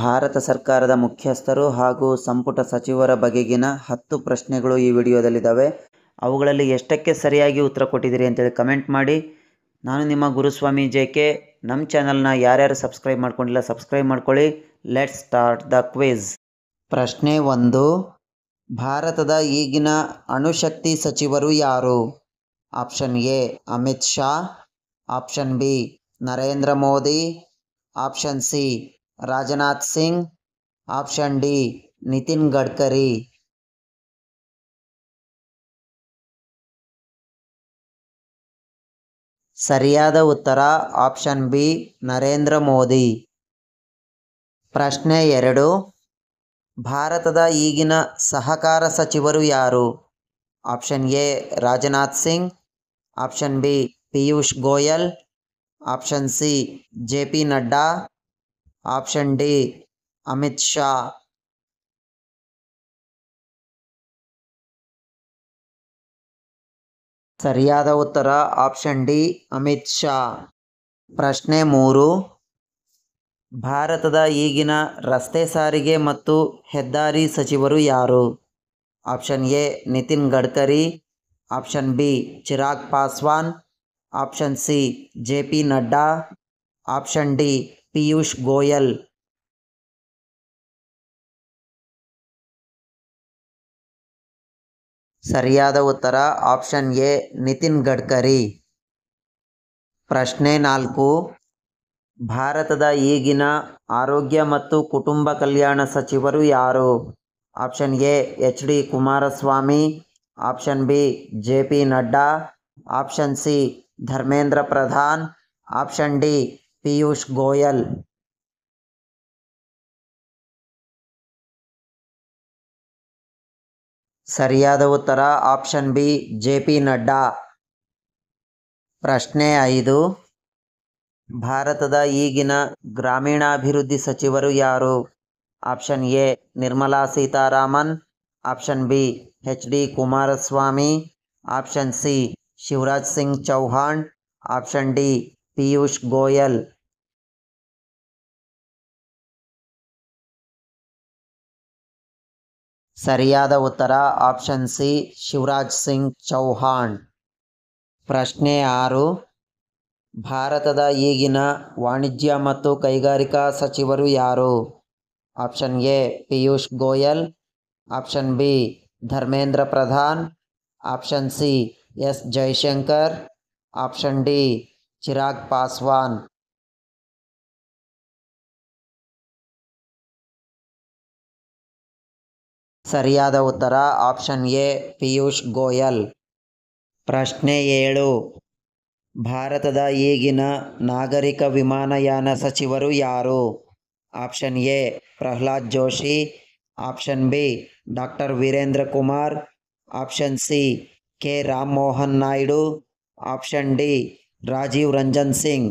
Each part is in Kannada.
ಭಾರತ ಸರ್ಕಾರದ ಮುಖ್ಯಸ್ಥರು ಹಾಗೂ ಸಂಪುಟ ಸಚಿವರ ಬಗೆಗಿನ ಹತ್ತು ಪ್ರಶ್ನೆಗಳು ಈ ವಿಡಿಯೋದಲ್ಲಿದ್ದಾವೆ ಅವುಗಳಲ್ಲಿ ಎಷ್ಟಕ್ಕೆ ಸರಿಯಾಗಿ ಉತ್ತರ ಕೊಟ್ಟಿದ್ದೀರಿ ಅಂತೇಳಿ ಕಮೆಂಟ್ ಮಾಡಿ ನಾನು ನಿಮ್ಮ ಗುರುಸ್ವಾಮಿ ಜೆ ಕೆ ನಮ್ಮ ಚಾನಲ್ನ ಯಾರ್ಯಾರು ಸಬ್ಸ್ಕ್ರೈಬ್ ಮಾಡ್ಕೊಂಡಿಲ್ಲ ಸಬ್ಸ್ಕ್ರೈಬ್ ಮಾಡ್ಕೊಳ್ಳಿ ಲೆಟ್ಸ್ ಸ್ಟಾರ್ಟ್ ದ ಕ್ವಿಜ್ ಪ್ರಶ್ನೆ ಒಂದು ಭಾರತದ ಈಗಿನ ಅಣುಶಕ್ತಿ ಸಚಿವರು ಯಾರು option A Amit Shah option B Narendra Modi option C Rajnath Singh option D Nitin Gadkari ಸರಿಯಾದ ಉತ್ತರ ಆಪ್ಷನ್ ಬಿ ನರೇಂದ್ರ ಮೋದಿ ಪ್ರಶ್ನೆ ಎರಡು ಭಾರತದ ಈಗಿನ ಸಹಕಾರ ಸಚಿವರು ಯಾರು option A Rajnath Singh option B Piyush Goyal option C J P Nadda option D Amit Shah ಸರಿಯಾದ ಉತ್ತರ ಆಪ್ಷನ್ ಡಿ ಅಮಿತ್ ಶಾ ಪ್ರಶ್ನೆ ಮೂರು ಭಾರತದ ಈಗಿನ ರಸ್ತೆ ಸಾರಿಗೆ ಮತ್ತು ಹೆದ್ದಾರಿ ಸಚಿವರು ಯಾರು option A Nitin Gadkari option B Chirag Paswan option C J P Nadda option D Piyush Goyal ಸರಿಯಾದ ಉತ್ತರ ಆಪ್ಷನ್ ಎ ನಿತಿನ್ ಗಡ್ಕರಿ ಪ್ರಶ್ನೆ ನಾಲ್ಕು ಭಾರತದ ಈಗಿನ ಆರೋಗ್ಯ ಮತ್ತು ಕುಟುಂಬ ಕಲ್ಯಾಣ ಸಚಿವರು ಯಾರು option A H D Kumaraswamy option B J P Nadda option C Dharmendra Pradhan option D Piyush Goyal ಸರಿಯಾದ ಉತ್ತರ option B J P Nadda ಪ್ರಶ್ನೆ ಐದು ಭಾರತದ ಈಗಿನ ಗ್ರಾಮೀಣಾಭಿವೃದ್ಧಿ ಸಚಿವರು ಯಾರು option A Nirmala Sitharaman option B H D Kumaraswamy option C Shivraj Singh Chouhan option D Piyush Goyal ಸರಿಯಾದ ಉತ್ತರ ಆಪ್ಷನ್ ಸಿ ಶಿವರಾಜ್ ಸಿಂಗ್ ಚೌಹಾಣ್ ಪ್ರಶ್ನೆ ಆರು ಭಾರತದ ಈಗಿನ ವಾಣಿಜ್ಯ ಮತ್ತು ಕೈಗಾರಿಕಾ ಸಚಿವರು ಯಾರು option A Piyush Goyal option B Dharmendra Pradhan option C S Jaishankar option D Chirag Paswan ಸರಿಯಾದ ಉತ್ತರ ಆಪ್ಷನ್ ಎ ಪಿಯೂಷ್ ಗೋಯಲ್ ಪ್ರಶ್ನೆ ಏಳು ಭಾರತದ ಈಗಿನ ನಾಗರಿಕ ವಿಮಾನಯಾನ ಸಚಿವರು ಯಾರು option A Pralhad Joshi option B doctor Virendra Kumar option C K Ram Mohan Naidu option D Rajiv Ranjan Singh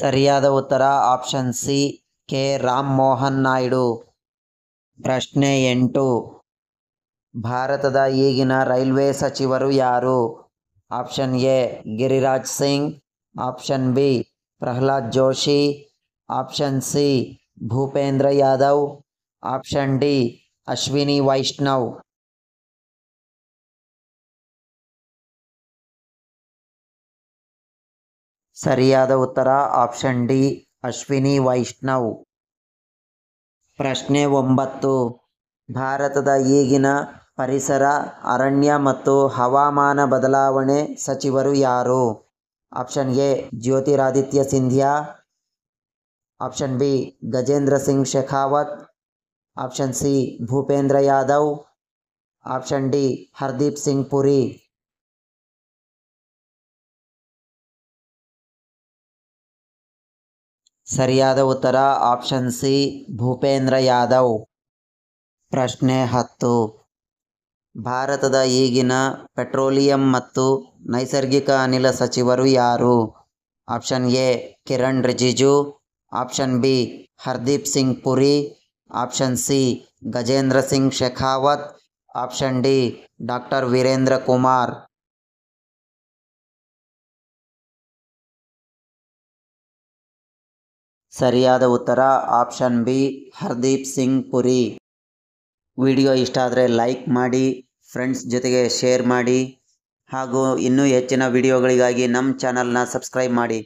ಸರಿಯಾದ ಉತ್ತರ option C K Ram Mohan Naidu ಪ್ರಶ್ನೆ ಎಂಟು ಭಾರತದ ಈಗಿನ ರೈಲ್ವೆ ಸಚಿವರು ಯಾರು option A Giriraj Singh option B Pralhad Joshi option C Bhupender Yadav option D Ashwini Vaishnaw ಸರಿಯಾದ ಉತ್ತರ ಆಪ್ಷನ್ ಡಿ ಅಶ್ವಿನಿ ವೈಷ್ಣವ್ ಪ್ರಶ್ನೆ ಒಂಬತ್ತು ಭಾರತದ ಈಗಿನ ಪರಿಸರ ಅರಣ್ಯ ಮತ್ತು ಹವಾಮಾನ ಬದಲಾವಣೆ ಸಚಿವರು ಯಾರು option A Jyotiraditya Scindia option B Gajendra Singh Shekhawat option C Bhupender Yadav option D Hardeep Singh Puri ಸರಿಯಾದ ಉತ್ತರ ಆಪ್ಷನ್ ಸಿ ಭೂಪೇಂದ್ರ ಯಾದವ್ ಪ್ರಶ್ನೆ ಹತ್ತು ಭಾರತದ ಈಗಿನ ಪೆಟ್ರೋಲಿಯಂ ಮತ್ತು ನೈಸರ್ಗಿಕ ಅನಿಲ ಸಚಿವರು ಯಾರು option A Kiren Rijiju option B Hardeep Singh Puri option C Gajendra Singh Shekhawat option D doctor Virendra Kumar ಸರಿಯಾದ ಉತ್ತರ option B Hardeep Singh Puri video ಇಷ್ಟ ಆದರೆ ಲೈಕ್ ಮಾಡಿ ಫ್ರೆಂಡ್ಸ್ ಜೊತೆಗೆ ಶೇರ್ ಮಾಡಿ ಹಾಗೂ ಇನ್ನೂ ಹೆಚ್ಚಿನ ವಿಡಿಯೋಗಳಿಗಾಗಿ ನಮ್ಮ ಚಾನಲ್ನ ಸಬ್ಸ್ಕ್ರೈಬ್ ಮಾಡಿ